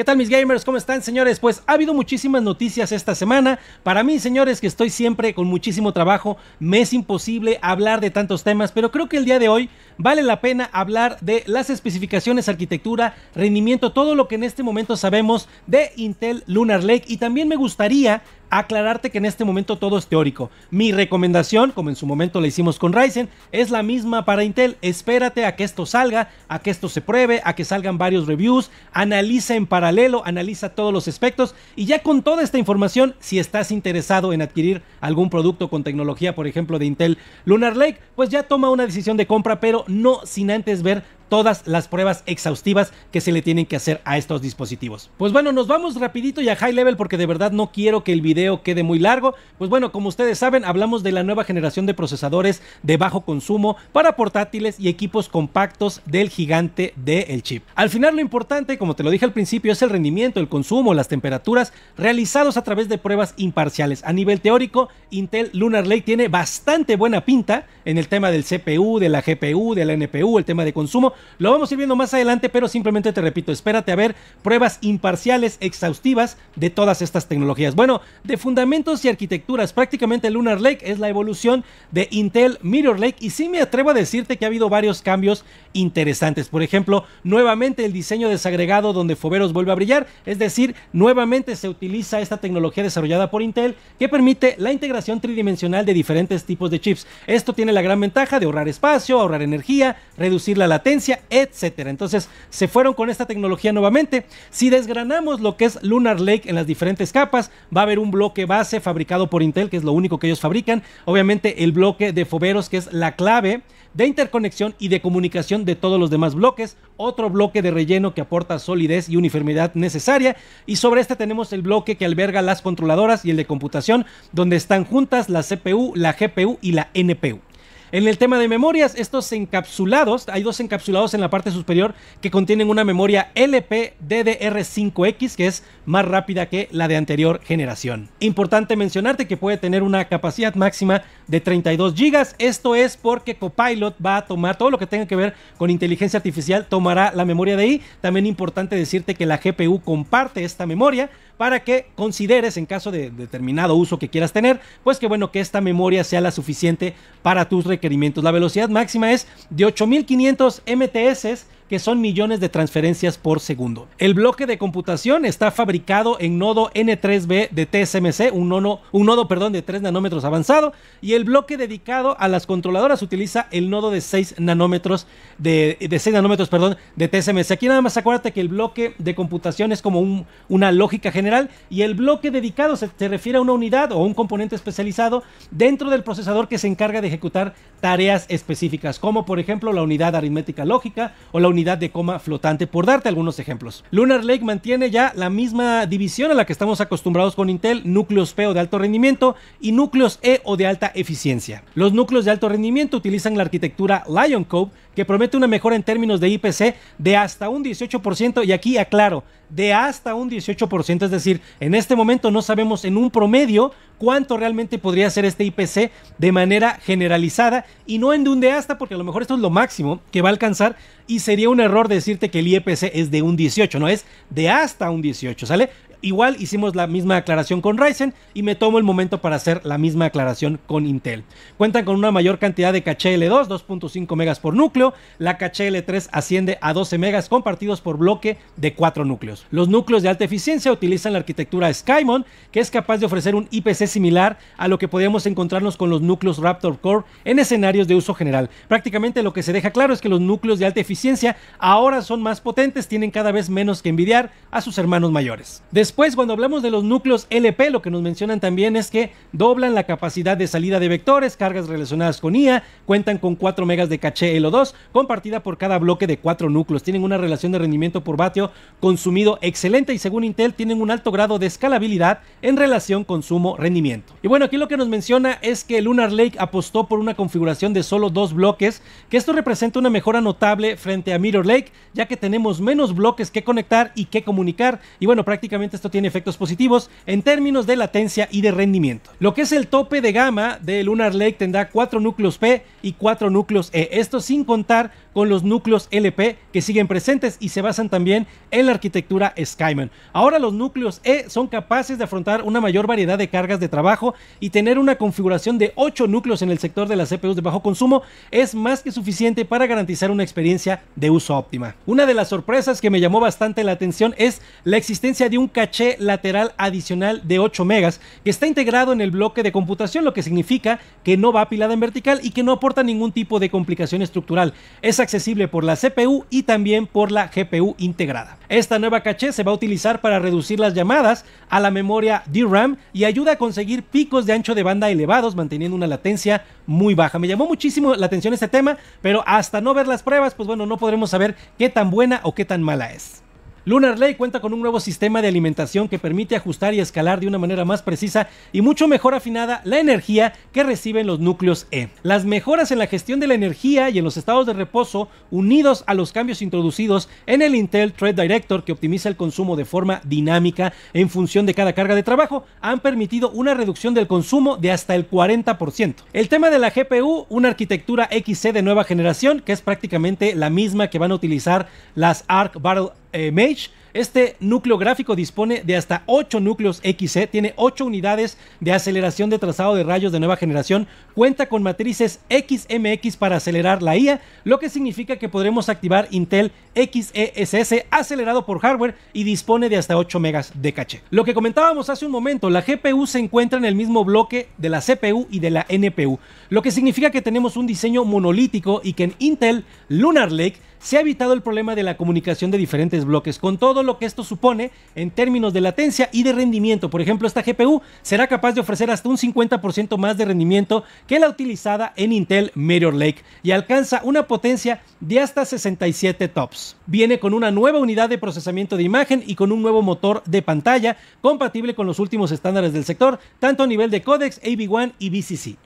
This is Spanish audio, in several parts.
¿Qué tal mis gamers? ¿Cómo están señores? Pues ha habido muchísimas noticias esta semana. Para mí señores que estoy siempre con muchísimo trabajo, me es imposible hablar de tantos temas, pero creo que el día de hoy vale la pena hablar de las especificaciones, arquitectura, rendimiento, todo lo que en este momento sabemos de Intel Lunar Lake. Y también me gustaría aclararte que en este momento todo es teórico. Mi recomendación, como en su momento la hicimos con Ryzen, es la misma para Intel. Espérate a que esto salga, a que esto se pruebe, a que salgan varios reviews, analiza en paralelo, analiza todos los aspectos y ya con toda esta información, si estás interesado en adquirir algún producto con tecnología, por ejemplo, de Intel Lunar Lake, pues ya toma una decisión de compra, pero no sin antes ver todas las pruebas exhaustivas que se le tienen que hacer a estos dispositivos. Pues bueno, nos vamos rapidito y a high level porque de verdad no quiero que el video quede muy largo. Pues bueno, como ustedes saben, hablamos de la nueva generación de procesadores de bajo consumo para portátiles y equipos compactos del gigante del chip. Al final lo importante, como te lo dije al principio, es el rendimiento, el consumo, las temperaturas realizados a través de pruebas imparciales. A nivel teórico, Intel Lunar Lake tiene bastante buena pinta en el tema del CPU, de la GPU, de la NPU, el tema de consumo, lo vamos a ir viendo más adelante, pero simplemente te repito, espérate a ver pruebas imparciales, exhaustivas de todas estas tecnologías. Bueno, de fundamentos y arquitecturas, prácticamente Lunar Lake es la evolución de Intel Mirror Lake y sí me atrevo a decirte que ha habido varios cambios interesantes. Por ejemplo, nuevamente el diseño desagregado donde Foveros vuelve a brillar, es decir, nuevamente se utiliza esta tecnología desarrollada por Intel que permite la integración tridimensional de diferentes tipos de chips. Esto tiene la gran ventaja de ahorrar espacio, ahorrar energía, reducir la latencia, etcétera. Entonces, se fueron con esta tecnología nuevamente. Si desgranamos lo que es Lunar Lake en las diferentes capas, va a haber un bloque base fabricado por Intel, que es lo único que ellos fabrican. Obviamente, el bloque de foveros, que es la clave de interconexión y de comunicación de todos los demás bloques, otro bloque de relleno que aporta solidez y uniformidad necesaria, y sobre este tenemos el bloque que alberga las controladoras y el de computación, donde están juntas la CPU, la GPU y la NPU. En el tema de memorias, estos encapsulados, hay dos encapsulados en la parte superior que contienen una memoria LPDDR5X que es más rápida que la de anterior generación. Importante mencionarte que puede tener una capacidad máxima de 32 GB, esto es porque Copilot va a tomar todo lo que tenga que ver con inteligencia artificial, tomará la memoria de ahí. También importante decirte que la GPU comparte esta memoria para que consideres en caso de determinado uso que quieras tener, pues que bueno que esta memoria sea la suficiente para tus requerimientos. La velocidad máxima es de 8500 MTS que son millones de transferencias por segundo. El bloque de computación está fabricado en nodo N3B de TSMC, un, un nodo perdón, de 3 nanómetros avanzado, y el bloque dedicado a las controladoras utiliza el nodo de 6 nanómetros de, 6 nanómetros, perdón, de TSMC. Aquí nada más acuérdate que el bloque de computación es como una lógica general y el bloque dedicado se, se refiere a una unidad o un componente especializado dentro del procesador que se encarga de ejecutar tareas específicas, como por ejemplo la unidad aritmética lógica o la unidad de coma flotante, por darte algunos ejemplos. Lunar Lake mantiene ya la misma división a la que estamos acostumbrados con Intel, núcleos P o de alto rendimiento y núcleos E o de alta eficiencia. Los núcleos de alto rendimiento utilizan la arquitectura Lion Cove que promete una mejora en términos de IPC de hasta un 18%, y aquí aclaro, de hasta un 18%, es decir, en este momento no sabemos en un promedio cuánto realmente podría ser este IPC de manera generalizada y no en de un de hasta, porque a lo mejor esto es lo máximo que va a alcanzar y sería un error decirte que el IPC es de un 18, no es de hasta un 18, ¿sale? Igual hicimos la misma aclaración con Ryzen y me tomo el momento para hacer la misma aclaración con Intel. Cuentan con una mayor cantidad de caché L2, 2.5 megas por núcleo. La caché L3 asciende a 12 megas compartidos por bloque de 4 núcleos. Los núcleos de alta eficiencia utilizan la arquitectura SkyMon, que es capaz de ofrecer un IPC similar a lo que podríamos encontrarnos con los núcleos Raptor Core en escenarios de uso general. Prácticamente lo que se deja claro es que los núcleos de alta eficiencia ahora son más potentes, tienen cada vez menos que envidiar a sus hermanos mayores. Después, cuando hablamos de los núcleos LP, lo que nos mencionan también es que doblan la capacidad de salida de vectores, cargas relacionadas con IA, cuentan con 4 megas de caché lo 2 compartida por cada bloque de 4 núcleos. Tienen una relación de rendimiento por vatio consumido excelente y según Intel tienen un alto grado de escalabilidad en relación consumo-rendimiento. Y bueno, aquí lo que nos menciona es que Lunar Lake apostó por una configuración de solo dos bloques, que esto representa una mejora notable frente a Mirror Lake, ya que tenemos menos bloques que conectar y que comunicar. Y bueno, prácticamente esto tiene efectos positivos en términos de latencia y de rendimiento. Lo que es el tope de gama de Lunar Lake tendrá 4 núcleos P y 4 núcleos E, esto sin contar con los núcleos LP que siguen presentes y se basan también en la arquitectura Skyman. Ahora los núcleos E son capaces de afrontar una mayor variedad de cargas de trabajo y tener una configuración de 8 núcleos en el sector de las CPUs de bajo consumo es más que suficiente para garantizar una experiencia de uso óptima. Una de las sorpresas que me llamó bastante la atención es la existencia de un cachorro lateral adicional de 8 megas que está integrado en el bloque de computación, lo que significa que no va apilada en vertical y que no aporta ningún tipo de complicación estructural. Es accesible por la CPU y también por la GPU integrada. Esta nueva caché se va a utilizar para reducir las llamadas a la memoria DRAM y ayuda a conseguir picos de ancho de banda elevados manteniendo una latencia muy baja. Me llamó muchísimo la atención este tema, pero hasta no ver las pruebas, pues bueno, no podremos saber qué tan buena o qué tan mala es. Lunar Lake cuenta con un nuevo sistema de alimentación que permite ajustar y escalar de una manera más precisa y mucho mejor afinada la energía que reciben los núcleos E. Las mejoras en la gestión de la energía y en los estados de reposo, unidos a los cambios introducidos en el Intel Thread Director que optimiza el consumo de forma dinámica en función de cada carga de trabajo, han permitido una reducción del consumo de hasta el 40%. El tema de la GPU, una arquitectura XC de nueva generación que es prácticamente la misma que van a utilizar las Arc Battle image Este núcleo gráfico dispone de hasta 8 núcleos XE tiene 8 unidades de aceleración de trazado de rayos de nueva generación, cuenta con matrices XMX para acelerar la IA, lo que significa que podremos activar Intel XESS acelerado por hardware y dispone de hasta 8 megas de caché. Lo que comentábamos hace un momento, la GPU se encuentra en el mismo bloque de la CPU y de la NPU, lo que significa que tenemos un diseño monolítico y que en Intel Lunar Lake se ha evitado el problema de la comunicación de diferentes bloques. Con todo, lo que esto supone en términos de latencia y de rendimiento. Por ejemplo, esta GPU será capaz de ofrecer hasta un 50% más de rendimiento que la utilizada en Intel Meteor Lake y alcanza una potencia de hasta 67 tops. Viene con una nueva unidad de procesamiento de imagen y con un nuevo motor de pantalla compatible con los últimos estándares del sector, tanto a nivel de Codex, AV1 y VCC.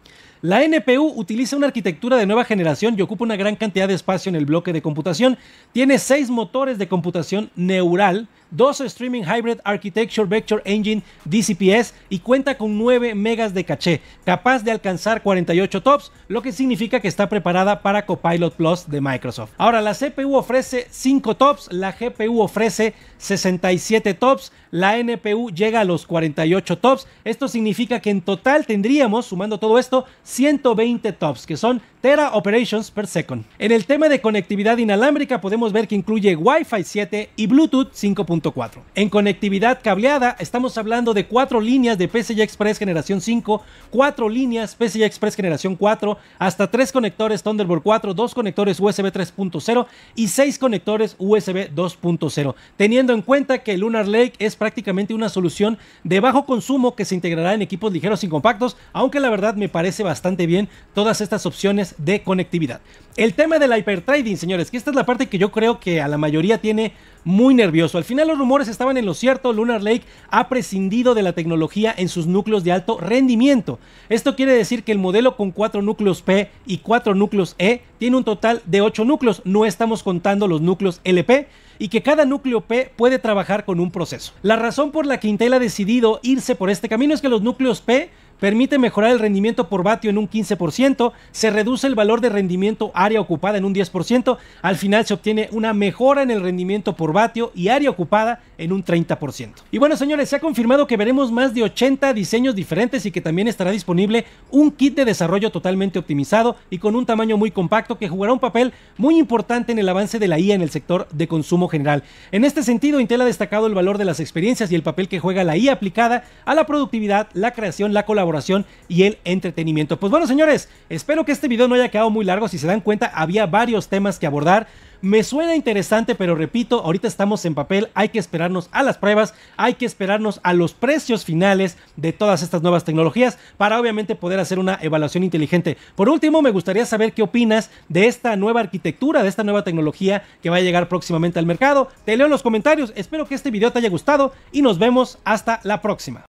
La NPU utiliza una arquitectura de nueva generación y ocupa una gran cantidad de espacio en el bloque de computación. Tiene seis motores de computación neural 2 Streaming Hybrid Architecture Vector Engine DCPS y cuenta con 9 megas de caché, capaz de alcanzar 48 tops, lo que significa que está preparada para Copilot Plus de Microsoft. Ahora, la CPU ofrece 5 tops, la GPU ofrece 67 tops, la NPU llega a los 48 tops. Esto significa que en total tendríamos, sumando todo esto, 120 tops, que son Tera Operations per second. En el tema de conectividad inalámbrica podemos ver que incluye Wi-Fi 7 y Bluetooth 5.0 en conectividad cableada, estamos hablando de cuatro líneas de PCI Express generación 5, cuatro líneas PCI Express generación 4, hasta tres conectores Thunderbolt 4, dos conectores USB 3.0 y 6 conectores USB 2.0, teniendo en cuenta que Lunar Lake es prácticamente una solución de bajo consumo que se integrará en equipos ligeros y compactos, aunque la verdad me parece bastante bien todas estas opciones de conectividad. El tema del hypertrading, señores, que esta es la parte que yo creo que a la mayoría tiene muy nervioso. Al final los rumores estaban en lo cierto, Lunar Lake ha prescindido de la tecnología en sus núcleos de alto rendimiento. Esto quiere decir que el modelo con cuatro núcleos P y cuatro núcleos E tiene un total de 8 núcleos, no estamos contando los núcleos LP, y que cada núcleo P puede trabajar con un proceso. La razón por la que Intel ha decidido irse por este camino es que los núcleos P permite mejorar el rendimiento por vatio en un 15%, se reduce el valor de rendimiento área ocupada en un 10%, al final se obtiene una mejora en el rendimiento por vatio y área ocupada en un 30%. Y bueno señores, se ha confirmado que veremos más de 80 diseños diferentes y que también estará disponible un kit de desarrollo totalmente optimizado y con un tamaño muy compacto que jugará un papel muy importante en el avance de la IA en el sector de consumo general. En este sentido, Intel ha destacado el valor de las experiencias y el papel que juega la IA aplicada a la productividad, la creación, la colaboración, colaboración y el entretenimiento. Pues bueno, señores, espero que este video no haya quedado muy largo. Si se dan cuenta, había varios temas que abordar. Me suena interesante, pero repito, ahorita estamos en papel, hay que esperarnos a las pruebas, hay que esperarnos a los precios finales de todas estas nuevas tecnologías para obviamente poder hacer una evaluación inteligente. Por último, me gustaría saber qué opinas de esta nueva arquitectura, de esta nueva tecnología que va a llegar próximamente al mercado. Te leo en los comentarios, espero que este video te haya gustado y nos vemos hasta la próxima.